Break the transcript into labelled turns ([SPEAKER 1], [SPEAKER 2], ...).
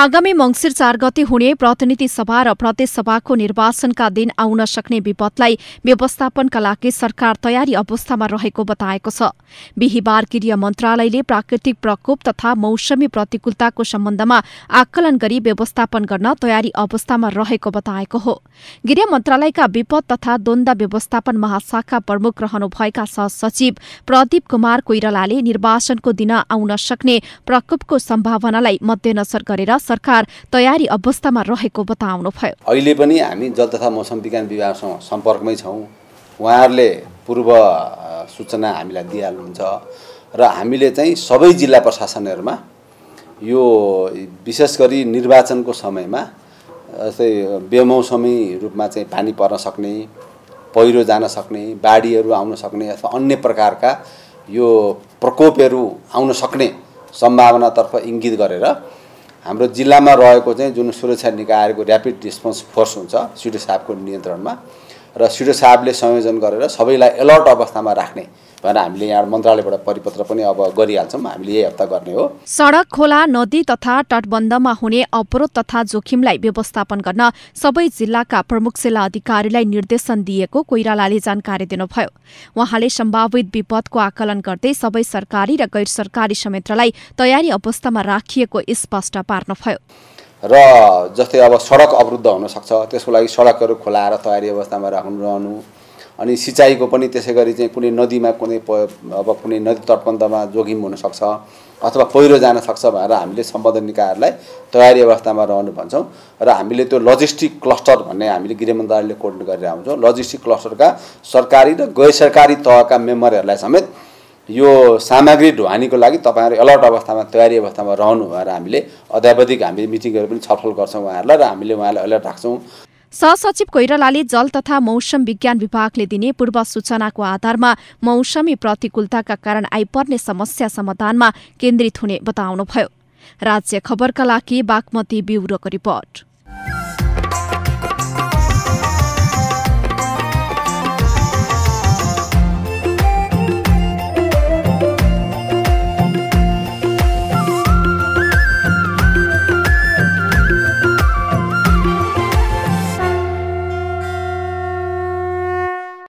[SPEAKER 1] आगामी मंगिर चार गते हुने प्रतिनिधि सभा र प्रदेश सभाको निर्वाचनका दिन आउन सक्ने विपदलाई व्यवस्थापनका लागि सरकार तयारी अवस्थामा रहेको बताएको छ बिहिबार गृह मन्त्रालयले प्राकृतिक प्रकोप तथा मौसमी प्रतिकूलताको सम्बन्धमा आकलन गरी व्यवस्थापन गर्न तयारी अवस्थामा रहेको बताएको हो गृह मन्त्रालयका विपद तथा द्वन्द व्यवस्थापन महाशाखा प्रमुख रहनुभएका सहसचिव प्रदीप कुमार कोइरालाले निर्वाचनको दिन आउन सक्ने प्रकोपको सम्भावनालाई मध्यनजर गरेर सरकार तयारी अवस्थामा रहेको बताउनु भयो
[SPEAKER 2] अहिले पनि हामी जल तथा मौसम विज्ञान विभागसँग सम्पर्कमै छौँ उहाँहरूले पूर्व सूचना हामीलाई दिइहाल्नुहुन्छ र हामीले चाहिँ सबै जिल्ला प्रशासनहरूमा यो विशेष गरी निर्वाचनको समयमा जस्तै बेमौसमी रूपमा चाहिँ पानी पर्न सक्ने पहिरो जान सक्ने बाढीहरू आउन सक्ने अथवा अन्य प्रकारका यो प्रकोपहरू आउन सक्ने सम्भावनातर्फ इङ्गित गरेर हाम्रो जिल्लामा रहेको चाहिँ जुन सुरक्षा निकायहरूको ऱ्यापिड रिस्पोन्स फोर्स हुन्छ सिडिसाबको नियन्त्रणमा र सिडो साहबले संयोजन गरेर सबैलाई एलर्ट अवस्थामा राख्ने भनेर हामीले यहाँ मन्त्रालयबाट परिपत्र पनि अब गरिहाल्छौँ हामीले यही हप्ता गर्ने हो
[SPEAKER 1] सडक खोला नदी तथा तटबन्धमा हुने अवरोध तथा जोखिमलाई व्यवस्थापन गर्न सबै जिल्लाका प्रमुख जिल्ला अधिकारीलाई निर्देशन दिएको कोइरालाले जानकारी दिनुभयो उहाँले सम्भावित विपदको आकलन गर्दै सबै सरकारी र गैर सरकारी संयन्त्रलाई तयारी अवस्थामा राखिएको स्पष्ट
[SPEAKER 2] पार्नुभयो र जस्तै अब सडक अवरुद्ध हुनसक्छ त्यसको लागि सडकहरू खोलाएर तयारी अवस्थामा राख्नु रहनु अनि सिँचाइको पनि त्यसै गरी चाहिँ कुनै नदीमा कुनै अब कुनै नदी तटबन्धमा जोखिम हुनसक्छ अथवा पहिरो जान सक्छ भनेर हामीले सम्बन्ध निकायहरूलाई तयारी अवस्थामा रहनु भन्छौँ र हामीले त्यो लजिस्टिक क्लस्टर भन्ने हामीले गृह मन्त्रालयले कोर्डिनेट गरेर आउँछौँ लजिस्टिक क्लस्टरका सरकारी र गैर सरकारी तहका मेम्बरहरूलाई समेत यो सामग्री ढुवानीको लागि तपाईँहरू अलर्ट अवस्थामा तयारी अवस्थामा रहनु भएर हामीले अध्यावधिक हामी मिटिङ पनि छलफल गर्छौँ उहाँहरूलाई र हामीले उहाँलाई अलर्ट राख्छौँ
[SPEAKER 1] सहसचिव कोइरालाले जल तथा मौसम विज्ञान विभागले दिने पूर्व सूचनाको आधारमा मौसमी प्रतिकूलताका कारण आइपर्ने समस्या समाधानमा केन्द्रित हुने बताउनुभयो राज्य खबरका लागि बागमती ब्युरोको रिपोर्ट